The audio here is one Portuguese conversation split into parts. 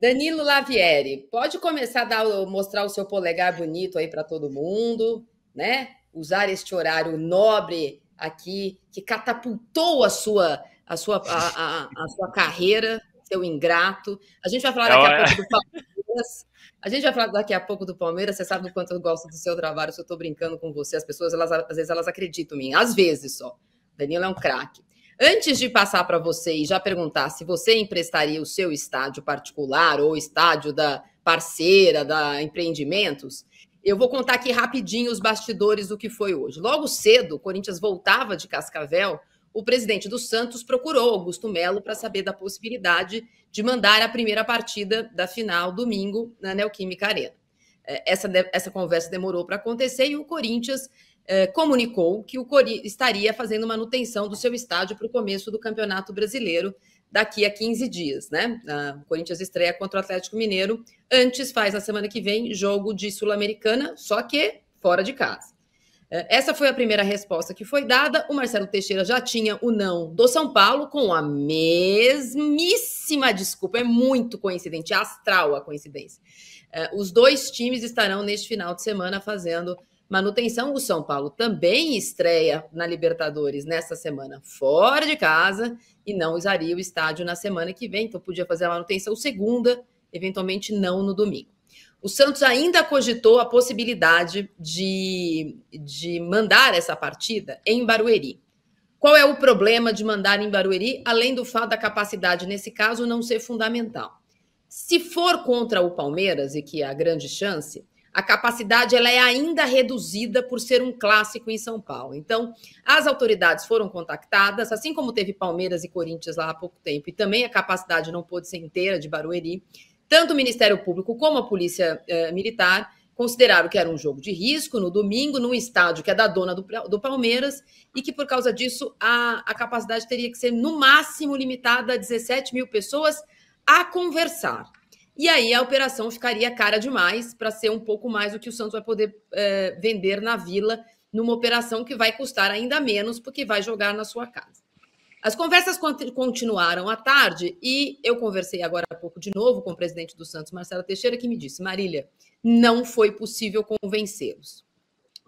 Danilo Lavieri, pode começar a dar, mostrar o seu polegar bonito aí para todo mundo, né? Usar este horário nobre aqui que catapultou a sua a sua a, a, a sua carreira, seu ingrato. A gente vai falar daqui a é pouco do Palmeiras. A gente vai falar daqui a pouco do Palmeiras. Você sabe o quanto eu gosto do seu trabalho. Se eu estou brincando com você, as pessoas elas às vezes elas acreditam em mim, às vezes só. Danilo é um craque. Antes de passar para você e já perguntar se você emprestaria o seu estádio particular ou estádio da parceira, da empreendimentos, eu vou contar aqui rapidinho os bastidores do que foi hoje. Logo cedo, o Corinthians voltava de Cascavel, o presidente do Santos procurou Augusto Melo para saber da possibilidade de mandar a primeira partida da final domingo na Neoquímica Arena. É, essa, essa conversa demorou para acontecer e o Corinthians eh, comunicou que o Cori estaria fazendo manutenção do seu estádio para o começo do Campeonato Brasileiro daqui a 15 dias, né? O Corinthians estreia contra o Atlético Mineiro. Antes faz na semana que vem jogo de Sul-Americana, só que fora de casa. Eh, essa foi a primeira resposta que foi dada. O Marcelo Teixeira já tinha o não do São Paulo com a mesmíssima desculpa. É muito coincidente, é astral a coincidência. Eh, os dois times estarão neste final de semana fazendo Manutenção, o São Paulo também estreia na Libertadores nessa semana, fora de casa, e não usaria o estádio na semana que vem. Então, podia fazer a manutenção segunda, eventualmente não no domingo. O Santos ainda cogitou a possibilidade de, de mandar essa partida em Barueri. Qual é o problema de mandar em Barueri, além do fato da capacidade, nesse caso, não ser fundamental? Se for contra o Palmeiras, e que é a grande chance, a capacidade ela é ainda reduzida por ser um clássico em São Paulo. Então, as autoridades foram contactadas, assim como teve Palmeiras e Corinthians lá há pouco tempo, e também a capacidade não pôde ser inteira de Barueri. Tanto o Ministério Público como a Polícia eh, Militar consideraram que era um jogo de risco no domingo, num estádio que é da dona do, do Palmeiras, e que por causa disso a, a capacidade teria que ser no máximo limitada a 17 mil pessoas a conversar. E aí a operação ficaria cara demais para ser um pouco mais do que o Santos vai poder é, vender na Vila, numa operação que vai custar ainda menos, porque vai jogar na sua casa. As conversas continuaram à tarde e eu conversei agora há pouco de novo com o presidente do Santos, Marcelo Teixeira, que me disse: Marília, não foi possível convencê-los.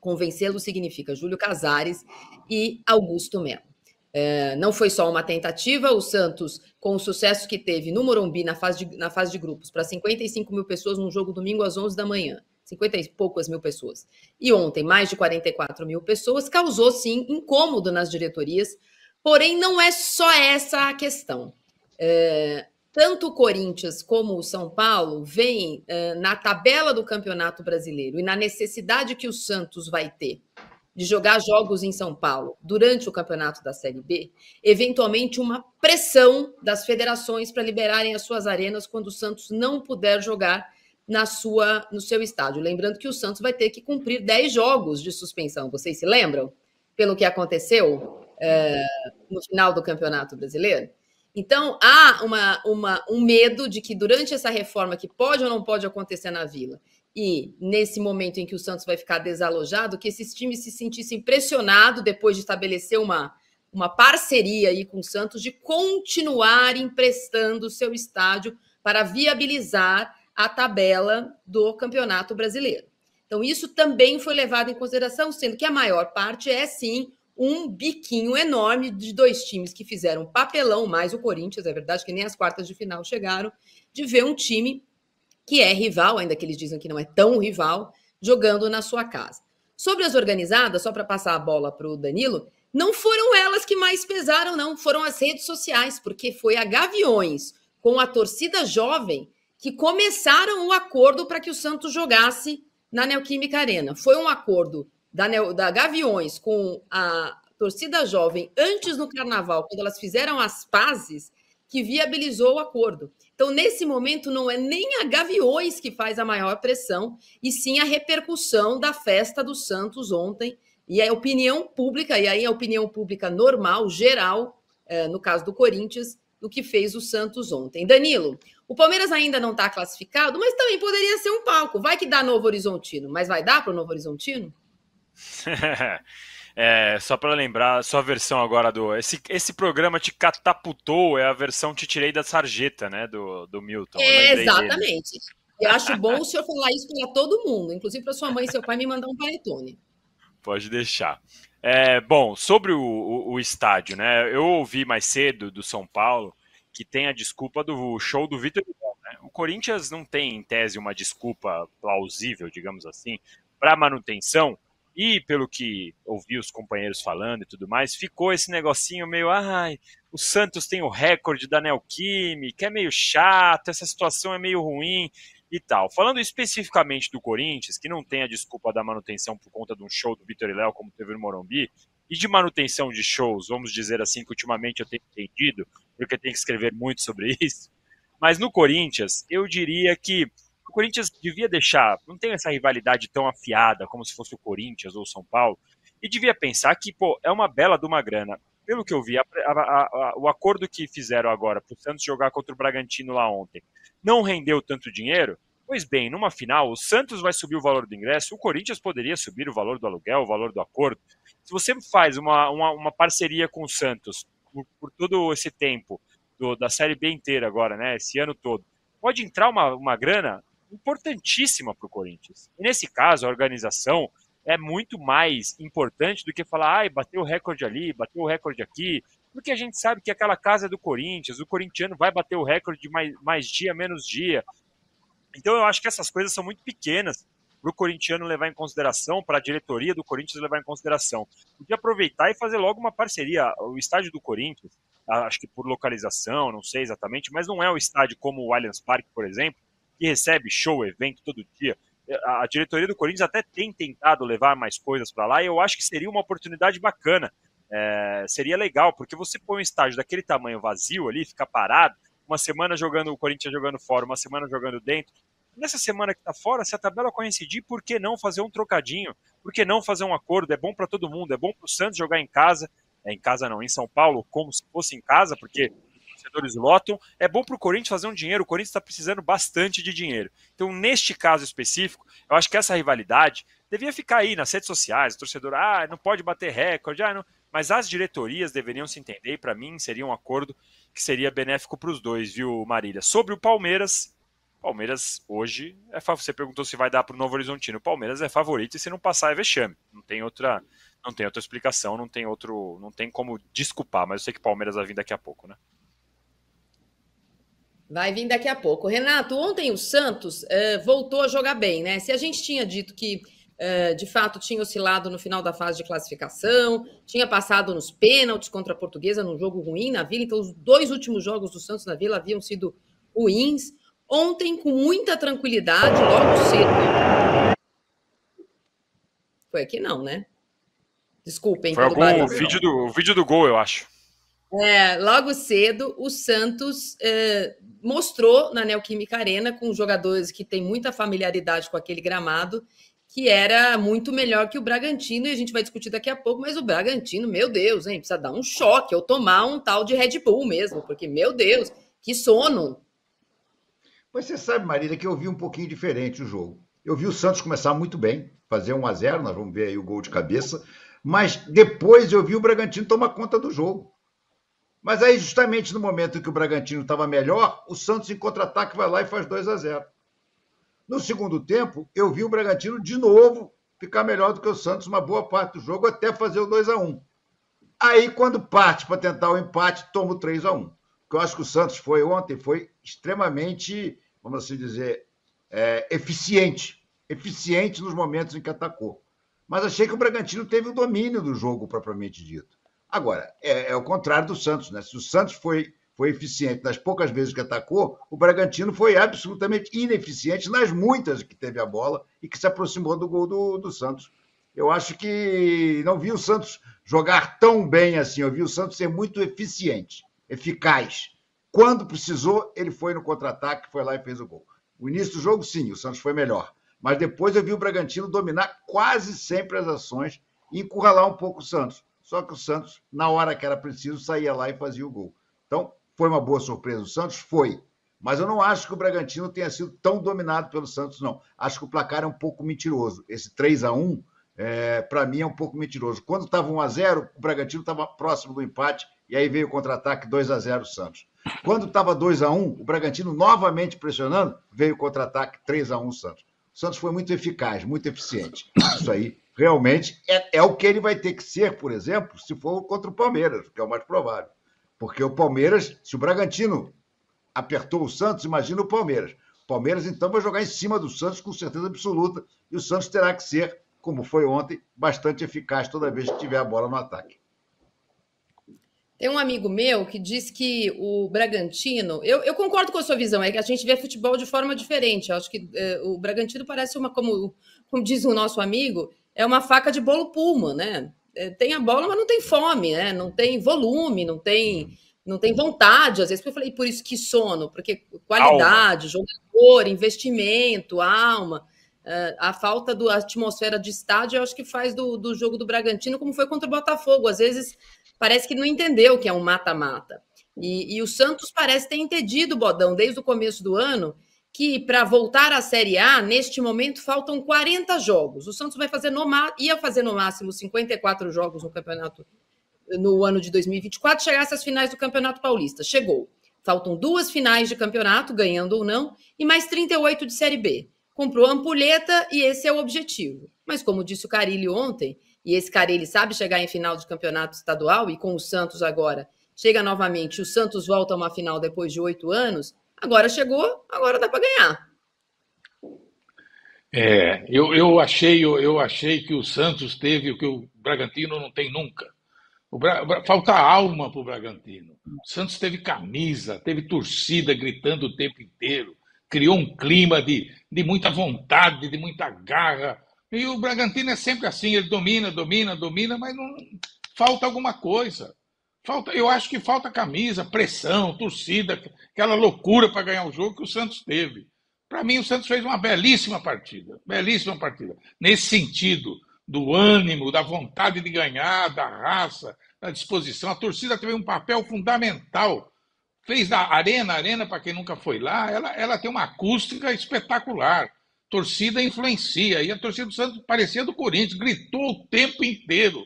Convencê-los significa Júlio Casares e Augusto Melo. É, não foi só uma tentativa, o Santos, com o sucesso que teve no Morumbi na fase de, na fase de grupos, para 55 mil pessoas num jogo domingo às 11 da manhã, 50 e poucas mil pessoas, e ontem mais de 44 mil pessoas, causou sim incômodo nas diretorias, porém não é só essa a questão. É, tanto o Corinthians como o São Paulo vêm é, na tabela do Campeonato Brasileiro e na necessidade que o Santos vai ter de jogar jogos em São Paulo durante o campeonato da Série B, eventualmente uma pressão das federações para liberarem as suas arenas quando o Santos não puder jogar na sua no seu estádio. Lembrando que o Santos vai ter que cumprir 10 jogos de suspensão, vocês se lembram? Pelo que aconteceu é, no final do Campeonato Brasileiro. Então, há uma, uma, um medo de que durante essa reforma, que pode ou não pode acontecer na Vila, e nesse momento em que o Santos vai ficar desalojado, que esses times se sentissem pressionados depois de estabelecer uma, uma parceria aí com o Santos de continuar emprestando o seu estádio para viabilizar a tabela do Campeonato Brasileiro. Então isso também foi levado em consideração, sendo que a maior parte é sim um biquinho enorme de dois times que fizeram papelão, mais o Corinthians, é verdade que nem as quartas de final chegaram, de ver um time que é rival, ainda que eles dizem que não é tão rival, jogando na sua casa. Sobre as organizadas, só para passar a bola para o Danilo, não foram elas que mais pesaram, não, foram as redes sociais, porque foi a Gaviões com a torcida jovem que começaram o acordo para que o Santos jogasse na Neoquímica Arena. Foi um acordo da, Neo, da Gaviões com a torcida jovem antes no carnaval, quando elas fizeram as pazes, que viabilizou o acordo. Então, nesse momento, não é nem a Gaviões que faz a maior pressão, e sim a repercussão da festa do Santos ontem e a opinião pública, e aí a opinião pública normal, geral, é, no caso do Corinthians, do que fez o Santos ontem. Danilo, o Palmeiras ainda não está classificado, mas também poderia ser um palco. Vai que dá Novo Horizontino, mas vai dar para o Novo Horizontino? É, só para lembrar, sua versão agora do. Esse, esse programa te catapultou, é a versão Te Tirei da Sarjeta, né? Do, do Milton. É, exatamente. Dele. Eu acho bom o senhor falar isso para todo mundo, inclusive para sua mãe e seu pai me mandar um paletone. Pode deixar. É, bom, sobre o, o, o, estádio, né? Eu ouvi mais cedo do São Paulo que tem a desculpa do show do Vitor né? O Corinthians não tem, em tese, uma desculpa plausível, digamos assim, para manutenção e pelo que ouvi os companheiros falando e tudo mais, ficou esse negocinho meio, ai, o Santos tem o recorde da Neoquímica, é meio chato, essa situação é meio ruim e tal. Falando especificamente do Corinthians, que não tem a desculpa da manutenção por conta de um show do Vitor e Léo, como teve no Morumbi, e de manutenção de shows, vamos dizer assim, que ultimamente eu tenho entendido, porque tem que escrever muito sobre isso. Mas no Corinthians, eu diria que o Corinthians devia deixar, não tem essa rivalidade tão afiada como se fosse o Corinthians ou o São Paulo, e devia pensar que, pô, é uma bela de uma grana. Pelo que eu vi, a, a, a, o acordo que fizeram agora para o Santos jogar contra o Bragantino lá ontem não rendeu tanto dinheiro. Pois bem, numa final, o Santos vai subir o valor do ingresso, o Corinthians poderia subir o valor do aluguel, o valor do acordo. Se você faz uma, uma, uma parceria com o Santos por, por todo esse tempo, do, da Série B inteira agora, né, esse ano todo, pode entrar uma, uma grana importantíssima para o Corinthians. E nesse caso, a organização é muito mais importante do que falar, ai, bateu o recorde ali, bateu o recorde aqui, porque a gente sabe que aquela casa é do Corinthians, o corintiano vai bater o recorde mais, mais dia, menos dia. Então eu acho que essas coisas são muito pequenas para o corintiano levar em consideração, para a diretoria do Corinthians levar em consideração. Podia aproveitar e fazer logo uma parceria. O estádio do Corinthians, acho que por localização, não sei exatamente, mas não é um estádio como o Allianz Parque, por exemplo, que recebe show, evento todo dia. Eh, a diretoria do Corinthians até tem tentado levar mais coisas para lá e eu acho que seria uma oportunidade bacana. É, seria legal, porque você põe um estádio daquele tamanho vazio ali, fica parado, uma semana jogando o Corinthians jogando fora, uma semana jogando dentro. Nessa semana que está fora, se a tabela coincidir, por que não fazer um trocadinho? Por que não fazer um acordo? É bom para todo mundo, é bom para o Santos jogar em casa, é, em casa não, em São Paulo, como se fosse em casa, porque torcedores lotam. É bom para o Corinthians fazer um dinheiro. O Corinthians está precisando bastante de dinheiro. Então, neste caso específico, eu acho que essa rivalidade devia ficar aí nas redes sociais. O torcedor, ah, não pode bater recorde, ah, não. Mas as diretorias deveriam se entender e, para mim, seria um acordo que seria benéfico para os dois, viu, Marília? Sobre o Palmeiras, Palmeiras hoje é Você perguntou se vai dar para o Novo Horizontino. O Palmeiras é favorito e se não passar é vexame. Não tem outra, não tem outra explicação, não tem outro, não tem como desculpar. Mas eu sei que o Palmeiras vai vir daqui a pouco, né? Vai vir daqui a pouco. Renato, ontem o Santos uh, voltou a jogar bem, né? Se a gente tinha dito que uh, de fato tinha oscilado no final da fase de classificação, tinha passado nos pênaltis contra a Portuguesa num jogo ruim na Vila, então os dois últimos jogos do Santos na Vila haviam sido ruins. Ontem, com muita tranquilidade, logo cedo. Foi aqui não, né? Desculpem. Foi algum, o, vídeo do, o vídeo do gol, eu acho. É, logo cedo, o Santos é, mostrou na Neoquímica Arena, com jogadores que têm muita familiaridade com aquele gramado, que era muito melhor que o Bragantino, e a gente vai discutir daqui a pouco, mas o Bragantino, meu Deus, hein, precisa dar um choque ou tomar um tal de Red Bull mesmo, porque, meu Deus, que sono! Mas você sabe, Marília, que eu vi um pouquinho diferente o jogo. Eu vi o Santos começar muito bem, fazer 1 a 0 nós vamos ver aí o gol de cabeça, mas depois eu vi o Bragantino tomar conta do jogo. Mas aí, justamente no momento em que o Bragantino estava melhor, o Santos em contra-ataque vai lá e faz 2 a 0 No segundo tempo, eu vi o Bragantino de novo ficar melhor do que o Santos uma boa parte do jogo, até fazer o 2 a 1 Aí, quando parte para tentar o empate, toma o 3 a 1 Porque eu acho que o Santos foi ontem, foi extremamente, vamos assim dizer, é, eficiente. Eficiente nos momentos em que atacou. Mas achei que o Bragantino teve o domínio do jogo, propriamente dito. Agora, é, é o contrário do Santos, né? Se o Santos foi, foi eficiente nas poucas vezes que atacou, o Bragantino foi absolutamente ineficiente nas muitas que teve a bola e que se aproximou do gol do, do Santos. Eu acho que não vi o Santos jogar tão bem assim. Eu vi o Santos ser muito eficiente, eficaz. Quando precisou, ele foi no contra-ataque, foi lá e fez o gol. O início do jogo, sim, o Santos foi melhor. Mas depois eu vi o Bragantino dominar quase sempre as ações e encurralar um pouco o Santos. Só que o Santos, na hora que era preciso, saía lá e fazia o gol. Então, foi uma boa surpresa. O Santos foi. Mas eu não acho que o Bragantino tenha sido tão dominado pelo Santos, não. Acho que o placar é um pouco mentiroso. Esse 3 a 1 é, para mim, é um pouco mentiroso. Quando estava 1 a 0 o Bragantino estava próximo do empate, e aí veio o contra-ataque 2 a 0 o Santos. Quando estava 2 a 1 o Bragantino novamente pressionando, veio o contra-ataque 3 a 1 o Santos. O Santos foi muito eficaz, muito eficiente. Isso aí realmente é, é o que ele vai ter que ser, por exemplo, se for contra o Palmeiras, que é o mais provável. Porque o Palmeiras, se o Bragantino apertou o Santos, imagina o Palmeiras. O Palmeiras, então, vai jogar em cima do Santos com certeza absoluta, e o Santos terá que ser, como foi ontem, bastante eficaz toda vez que tiver a bola no ataque. Tem um amigo meu que diz que o Bragantino. Eu, eu, concordo com a sua visão, é que a gente vê futebol de forma diferente. Eu acho que é, o Bragantino parece uma, como, como diz o nosso amigo, é uma faca de bolo pulma, né? É, tem a bola, mas não tem fome, né? Não tem volume, não tem não tem vontade, às vezes, eu falei, por isso que sono, porque qualidade, alma. jogador, investimento, alma, eh, a falta da atmosfera de estádio, eu acho que faz do, do jogo do Bragantino, como foi contra o Botafogo, às vezes parece que não entendeu que é um mata-mata. E, e o Santos parece ter entendido, Bodão, desde o começo do ano, que para voltar à Série A, neste momento, faltam 40 jogos. O Santos vai fazer no, ia fazer no máximo 54 jogos no campeonato no ano de 2024, chegasse às finais do Campeonato Paulista. Chegou. Faltam duas finais de campeonato, ganhando ou não, e mais 38 de Série B. Comprou a ampulheta e esse é o objetivo. Mas como disse o Carilli ontem, e esse Carilli sabe chegar em final de campeonato estadual, e com o Santos agora chega novamente, o Santos volta a uma final depois de oito anos, Agora chegou, agora dá para ganhar. É, eu, eu achei eu, eu achei que o Santos teve o que o Bragantino não tem nunca. Bra... Falta alma para o Bragantino. O Santos teve camisa, teve torcida gritando o tempo inteiro, criou um clima de, de muita vontade, de muita garra. E o Bragantino é sempre assim, ele domina, domina, domina, mas não falta alguma coisa. Falta, eu acho que falta camisa, pressão, torcida, aquela loucura para ganhar o jogo que o Santos teve. Para mim, o Santos fez uma belíssima partida, belíssima partida. Nesse sentido, do ânimo, da vontade de ganhar, da raça, da disposição. A torcida teve um papel fundamental. Fez da Arena, Arena, para quem nunca foi lá, ela, ela tem uma acústica espetacular. Torcida influencia. E a torcida do Santos parecia do Corinthians, gritou o tempo inteiro.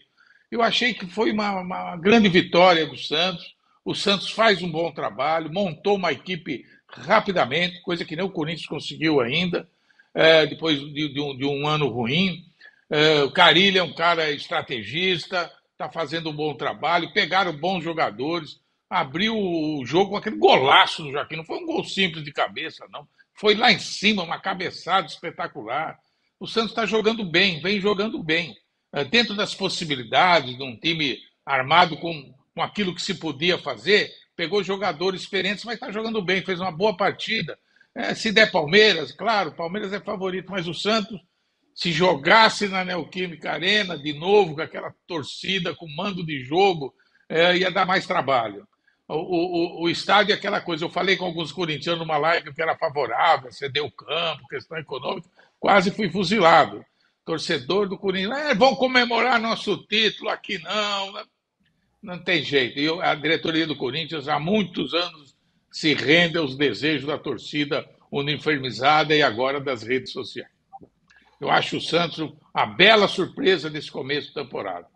Eu achei que foi uma, uma grande vitória do Santos. O Santos faz um bom trabalho, montou uma equipe rapidamente, coisa que nem o Corinthians conseguiu ainda, é, depois de, de, um, de, um, ano ruim. É, o Carilho é um cara estrategista, está fazendo um bom trabalho, pegaram bons jogadores, abriu o jogo com aquele golaço do Joaquim. Não foi um gol simples de cabeça, não. Foi lá em cima, uma cabeçada espetacular. O Santos está jogando bem, vem jogando bem. Eh, dentro das possibilidades de um time armado com, com aquilo que se podia fazer, pegou jogadores experientes, mas está jogando bem, fez uma boa partida. É, se der Palmeiras, claro, Palmeiras é favorito, mas o Santos, se jogasse na Neoquímica Arena de novo, com aquela torcida, com mando de jogo, é, ia dar mais trabalho. O, o, o, estádio é aquela coisa. Eu falei com alguns corintianos numa live que era favorável, cedeu o campo, questão econômica, quase fui fuzilado torcedor do Corinthians, é, vão comemorar nosso título aqui não. Né? Não tem jeito. E a diretoria do Corinthians há muitos anos se rende aos desejos da torcida uniformizada e agora das redes sociais. Eu acho o Santos a bela surpresa nesse começo de temporada.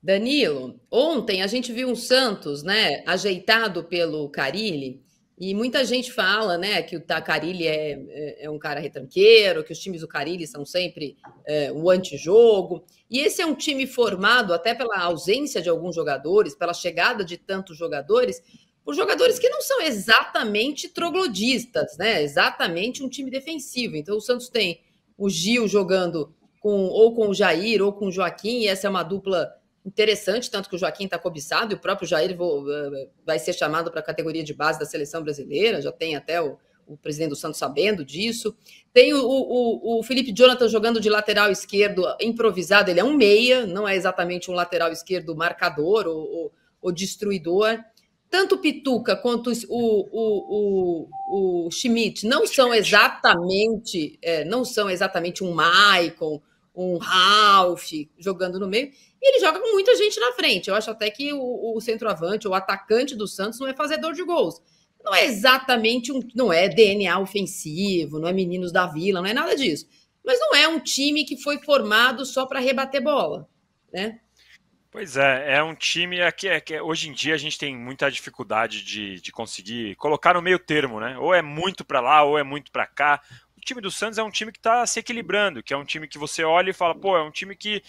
Danilo, ontem a gente viu um Santos, né, ajeitado pelo Carilli, e muita gente fala né, que o Carilli é, é, é, um cara retranqueiro, que os times do Carilli são sempre é, o antijogo. E esse é um time formado até pela ausência de alguns jogadores, pela chegada de tantos jogadores, por jogadores que não são exatamente troglodistas, né? exatamente um time defensivo. Então o Santos tem o Gil jogando com ou com o Jair ou com o Joaquim, e essa é uma dupla interessante, tanto que o Joaquim está cobiçado e o próprio Jair vou, eh, vai ser chamado para a categoria de base da seleção brasileira, já tem até o, o presidente do Santos sabendo disso. Tem o, o, o, Felipe Jonathan jogando de lateral esquerdo improvisado, ele é um meia, não é exatamente um lateral esquerdo marcador ou, ou, ou destruidor. Tanto o Pituca quanto o, o, o, Schmidt não são exatamente é, não são exatamente um Maicon, um Ralph jogando no meio, ele joga com muita gente na frente. Eu acho até que o, o centroavante, o atacante do Santos, não é fazedor de gols. Não é exatamente um. Não é DNA ofensivo, não é meninos da vila, não é nada disso. Mas não é um time que foi formado só para rebater bola, né? Pois é, é um time é que, é, que é, hoje em dia a gente tem muita dificuldade de, de conseguir colocar no meio termo, né? Ou é muito para lá, ou é muito para cá. O time do Santos é um time que está se equilibrando, que é um time que você olha e fala, pô, é um time que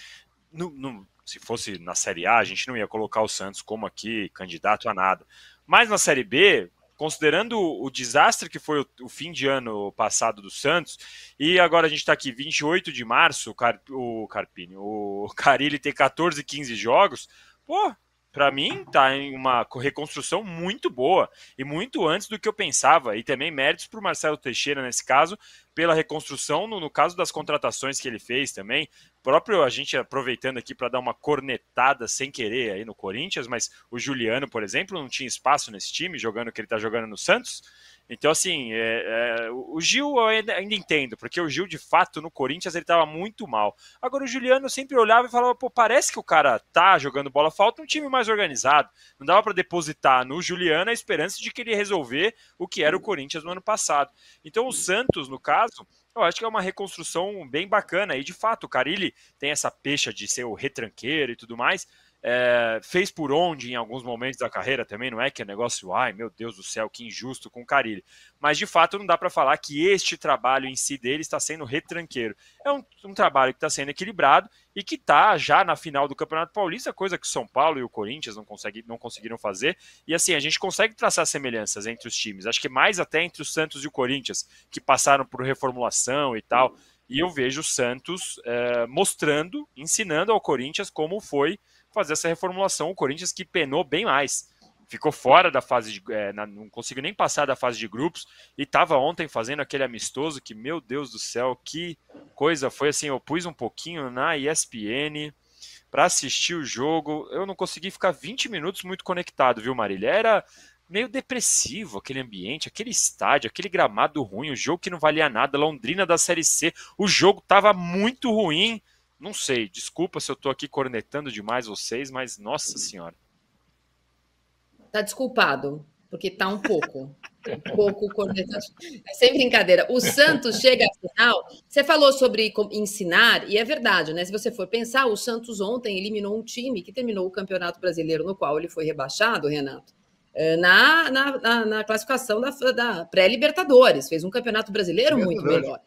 no, no, se fosse na Série A, a gente não ia colocar o Santos como aqui candidato a nada. Mas na Série B, considerando o desastre que foi o, fim de ano passado do Santos, e agora a gente está aqui 28 de março, o, o Carpini, o Carilli tem 14, 15 jogos, pô, para mim tá em uma reconstrução muito boa e muito antes do que eu pensava. E também méritos para o Marcelo Teixeira nesse caso, pela reconstrução no, no, caso das contratações que ele fez também. Próprio a gente aproveitando aqui para dar uma cornetada sem querer aí no Corinthians, mas o Juliano, por exemplo, não tinha espaço nesse time jogando o que ele está jogando no Santos. Então, assim, é, é, o Gil eu ainda, ainda, entendo, porque o Gil, de fato, no Corinthians, ele estava muito mal. Agora, o Juliano sempre olhava e falava, pô, parece que o cara tá jogando bola, falta um time mais organizado. Não dava para depositar no Juliano a esperança de que ele resolver o que era o Corinthians no ano passado. Então, o Santos, no caso, eu acho que é uma reconstrução bem bacana. E, de fato, o Carilli tem essa pecha de ser o retranqueiro e tudo mais, é, fez por onde em alguns momentos da carreira também, não é que é negócio, ai meu Deus do céu, que injusto com o Carilli. Mas de fato não dá para falar que este trabalho em si dele está sendo retranqueiro. É um, um trabalho que está sendo equilibrado e que está já na final do Campeonato Paulista, coisa que o São Paulo e o Corinthians não, consegue, não conseguiram fazer. E assim, a gente consegue traçar semelhanças entre os times, acho que mais até entre o Santos e o Corinthians, que passaram por reformulação e tal. E eu vejo o Santos é, mostrando, ensinando ao Corinthians como foi fazer essa reformulação. O Corinthians que penou bem mais. Ficou fora da fase de. É, não conseguiu nem passar da fase de grupos. E estava ontem fazendo aquele amistoso que, meu Deus do céu, que coisa foi assim. Eu pus um pouquinho na ESPN para assistir o jogo. Eu não consegui ficar 20 minutos muito conectado, viu, Marília? Era meio depressivo aquele ambiente, aquele estádio, aquele gramado ruim, o jogo que não valia nada, Londrina da Série C, o jogo tava muito ruim. Não sei, desculpa se eu estou aqui cornetando demais vocês, mas nossa senhora. Tá desculpado, porque tá um pouco. Tá um pouco cornetando. É sem brincadeira. O Santos chega à final. Você falou sobre ensinar, e é verdade, né? Se você for pensar, o Santos ontem eliminou um time que terminou o Campeonato Brasileiro, no qual ele foi rebaixado, Renato. Eh, na, na, na, classificação da, da pré-Libertadores. Fez um campeonato brasileiro muito melhor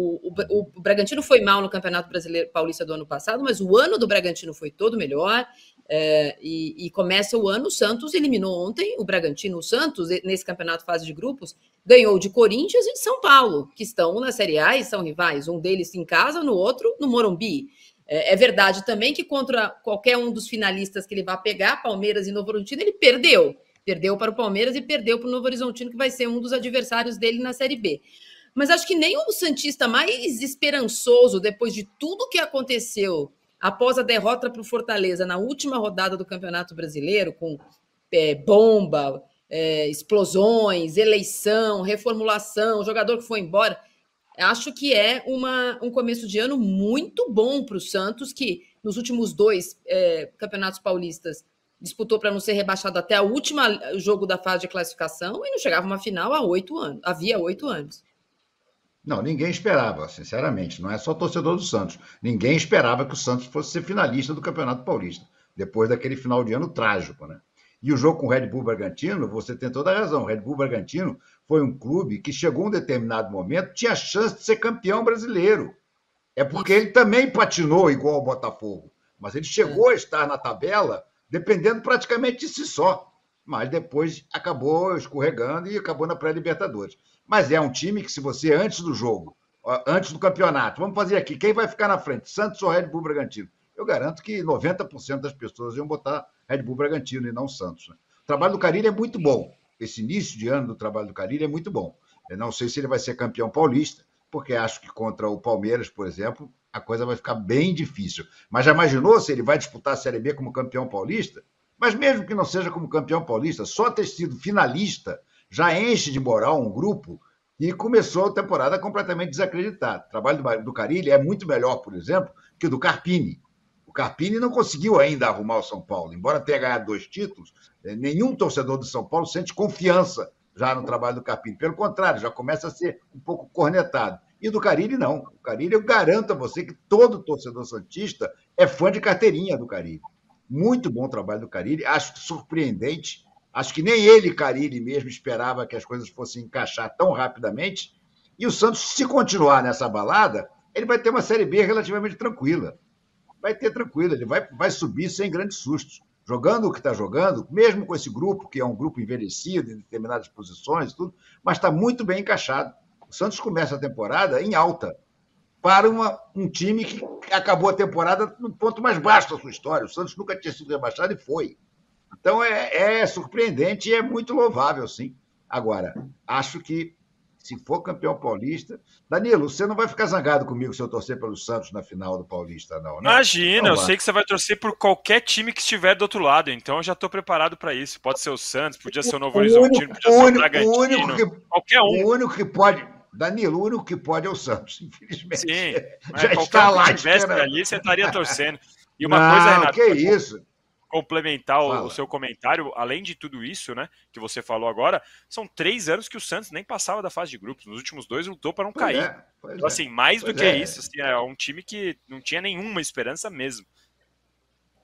o, o, o, Bragantino foi mal no Campeonato Brasileiro Paulista do ano passado, mas o ano do Bragantino foi todo melhor. É, e, e, começa o ano, o Santos eliminou ontem o Bragantino. O Santos, nesse campeonato fase de grupos, ganhou de Corinthians e de São Paulo, que estão na Série A e são rivais. Um deles em casa, no outro no Morumbi. É, é verdade também que contra qualquer um dos finalistas que ele vai pegar, Palmeiras e Novo Horizontino, ele perdeu. Perdeu para o Palmeiras e perdeu para o Novo Horizontino, que vai ser um dos adversários dele na Série B. Mas acho que nem o Santista mais esperançoso, depois de tudo que aconteceu após a derrota para o Fortaleza na última rodada do Campeonato Brasileiro, com é, bomba, é, explosões, eleição, reformulação, jogador que foi embora. Acho que é uma, um começo de ano muito bom para o Santos, que nos últimos dois é, campeonatos paulistas disputou para não ser rebaixado até o último jogo da fase de classificação e não chegava uma final há oito anos, havia oito anos. Não, ninguém esperava, sinceramente. Não é só torcedor do Santos. Ninguém esperava que o Santos fosse ser finalista do Campeonato Paulista, depois daquele final de ano trágico, né? E o jogo com o Red Bull Bragantino, você tem toda a razão. O Red Bull Bragantino foi um clube que chegou a um determinado momento, tinha chance de ser campeão brasileiro. É porque ele também patinou igual o Botafogo. Mas ele chegou a estar na tabela dependendo praticamente de si só. Mas depois acabou escorregando e acabou na pré-Libertadores. Mas é um time que, se você, antes do jogo, antes do campeonato, vamos fazer aqui, quem vai ficar na frente? Santos ou Red Bull Bragantino? Eu garanto que 90% das pessoas iam botar Red Bull Bragantino e não Santos. Né? O trabalho do Carilho é muito bom. Esse início de ano do trabalho do Carilho é muito bom. Eu não sei se ele vai ser campeão paulista, porque acho que contra o Palmeiras, por exemplo, a coisa vai ficar bem difícil. Mas já imaginou se ele vai disputar a Série B como campeão paulista? Mas mesmo que não seja como campeão paulista, só ter sido finalista já enche de moral um grupo e começou a temporada completamente desacreditado. O trabalho do, Carilli é muito melhor, por exemplo, que o do Carpini. O Carpini não conseguiu ainda arrumar o São Paulo. Embora tenha ganhado dois títulos, eh, nenhum torcedor do São Paulo sente confiança já no trabalho do Carpini. Pelo contrário, já começa a ser um pouco cornetado. E do Carilli, não. O Carilli, eu garanto a você que todo torcedor santista é fã de carteirinha do Carilli. Muito bom trabalho do Carilli. Acho surpreendente Acho que nem ele, Carilli, mesmo esperava que as coisas fossem encaixar tão rapidamente. E o Santos, se continuar nessa balada, ele vai ter uma Série B relativamente tranquila. Vai ter tranquila, ele vai, vai subir sem grandes sustos. Jogando o que está jogando, mesmo com esse grupo, que é um grupo envelhecido em determinadas posições tudo, mas está muito bem encaixado. O Santos começa a temporada em alta para uma, um time que acabou a temporada no ponto mais baixo da sua história. O Santos nunca tinha sido rebaixado e foi. Então é, é surpreendente e é muito louvável, sim. Agora, acho que se for campeão paulista. Danilo, você não vai ficar zangado comigo se eu torcer pelo Santos na final do Paulista, não, né? Imagina, não eu então, sei que você vai torcer por qualquer time que estiver do outro lado, então eu já estou preparado para isso. Pode ser o Santos, podia ser o Novo Horizonte, podia ser o Bragantino, o único que, qualquer um. O único que pode. Danilo, o único que pode é o Santos, infelizmente. Sim, já está lá. Se estivesse ali, você estaria torcendo. E uma não, coisa, Renato. Que é isso? complementar o seu comentário, além de tudo isso, né, que você falou agora, são três anos que o Santos nem passava da fase de grupos. Nos últimos dois lutou para não pois cair. É, então, é, assim, mais do que é. isso, assim, é um time que não tinha nenhuma esperança mesmo.